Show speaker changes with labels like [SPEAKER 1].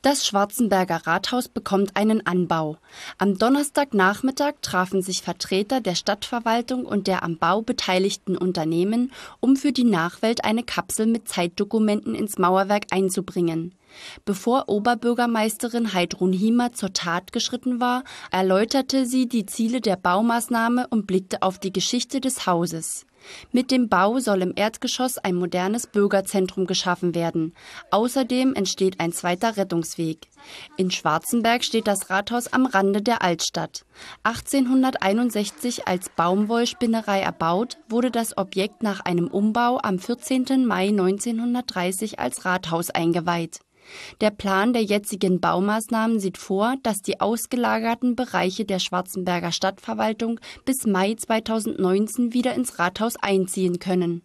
[SPEAKER 1] Das Schwarzenberger Rathaus bekommt einen Anbau. Am Donnerstagnachmittag trafen sich Vertreter der Stadtverwaltung und der am Bau beteiligten Unternehmen, um für die Nachwelt eine Kapsel mit Zeitdokumenten ins Mauerwerk einzubringen. Bevor Oberbürgermeisterin Heidrun Hiemer zur Tat geschritten war, erläuterte sie die Ziele der Baumaßnahme und blickte auf die Geschichte des Hauses. Mit dem Bau soll im Erdgeschoss ein modernes Bürgerzentrum geschaffen werden. Außerdem entsteht ein zweiter Rettungsweg. In Schwarzenberg steht das Rathaus am Rande der Altstadt. 1861 als Baumwollspinnerei erbaut, wurde das Objekt nach einem Umbau am 14. Mai 1930 als Rathaus eingeweiht. Der Plan der jetzigen Baumaßnahmen sieht vor, dass die ausgelagerten Bereiche der Schwarzenberger Stadtverwaltung bis Mai 2019 wieder ins Rathaus einziehen können